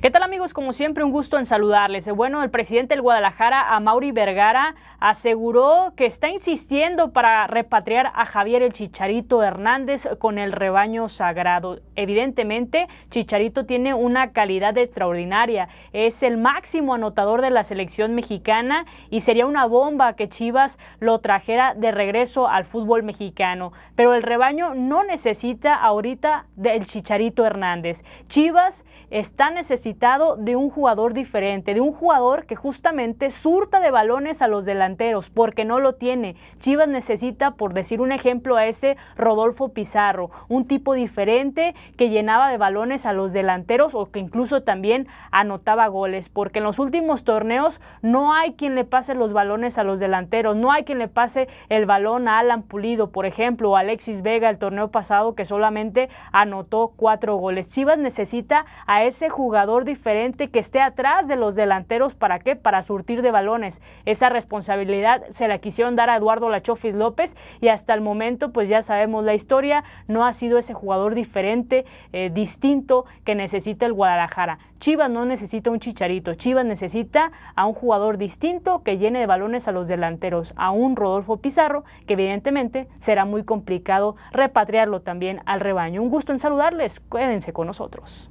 ¿Qué tal amigos? Como siempre un gusto en saludarles. Eh, bueno, el presidente del Guadalajara, Mauri Vergara, aseguró que está insistiendo para repatriar a Javier el Chicharito Hernández con el rebaño sagrado. Evidentemente, Chicharito tiene una calidad extraordinaria. Es el máximo anotador de la selección mexicana y sería una bomba que Chivas lo trajera de regreso al fútbol mexicano. Pero el rebaño no necesita ahorita del Chicharito Hernández. Chivas está necesitando de un jugador diferente, de un jugador que justamente surta de balones a los delanteros, porque no lo tiene. Chivas necesita, por decir un ejemplo, a ese Rodolfo Pizarro, un tipo diferente que llenaba de balones a los delanteros o que incluso también anotaba goles, porque en los últimos torneos no hay quien le pase los balones a los delanteros, no hay quien le pase el balón a Alan Pulido, por ejemplo, o Alexis Vega el torneo pasado que solamente anotó cuatro goles. Chivas necesita a ese jugador diferente que esté atrás de los delanteros. ¿Para qué? Para surtir de balones. Esa responsabilidad se la quisieron dar a Eduardo Lachofis López y hasta el momento, pues ya sabemos la historia, no ha sido ese jugador diferente, eh, distinto que necesita el Guadalajara. Chivas no necesita un chicharito, Chivas necesita a un jugador distinto que llene de balones a los delanteros, a un Rodolfo Pizarro, que evidentemente será muy complicado repatriarlo también al rebaño. Un gusto en saludarles, cuédense con nosotros.